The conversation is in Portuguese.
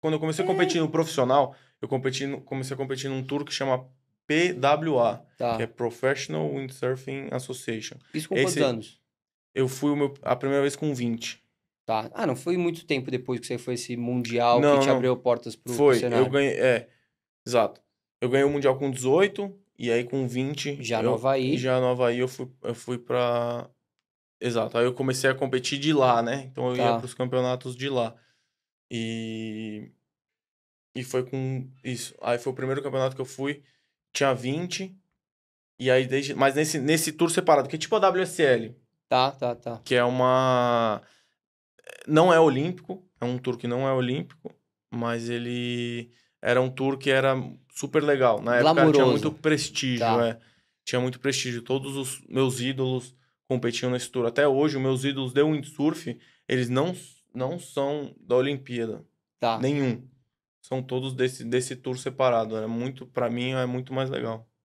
Quando eu comecei a competir é. no profissional, eu competi no, comecei a competir num tour que chama PWA, tá. que é Professional Windsurfing Association. Isso com Esse, quantos anos? Eu fui meu, a primeira vez com 20. Tá. Ah, não foi muito tempo depois que você foi esse mundial não, que te não. abriu portas pro foi, cenário. Foi, eu ganhei, é, exato. Eu ganhei o mundial com 18 e aí com 20... Já eu, no Havaí. Já no Havaí eu fui, eu fui pra... Exato, aí eu comecei a competir de lá, né? Então eu tá. ia pros campeonatos de lá. E. E foi com isso. Aí foi o primeiro campeonato que eu fui, tinha 20. E aí desde. Mas nesse, nesse tour separado, que é tipo a WSL. Tá, tá, tá. Que é uma. Não é olímpico, é um tour que não é olímpico, mas ele era um tour que era super legal. Na época tinha muito prestígio, tá. é. Tinha muito prestígio. Todos os meus ídolos competiam nesse tour. Até hoje, os meus ídolos de windsurf, eles não não são da Olimpíada. Tá. Nenhum. São todos desse, desse tour separado. É muito, para mim, é muito mais legal.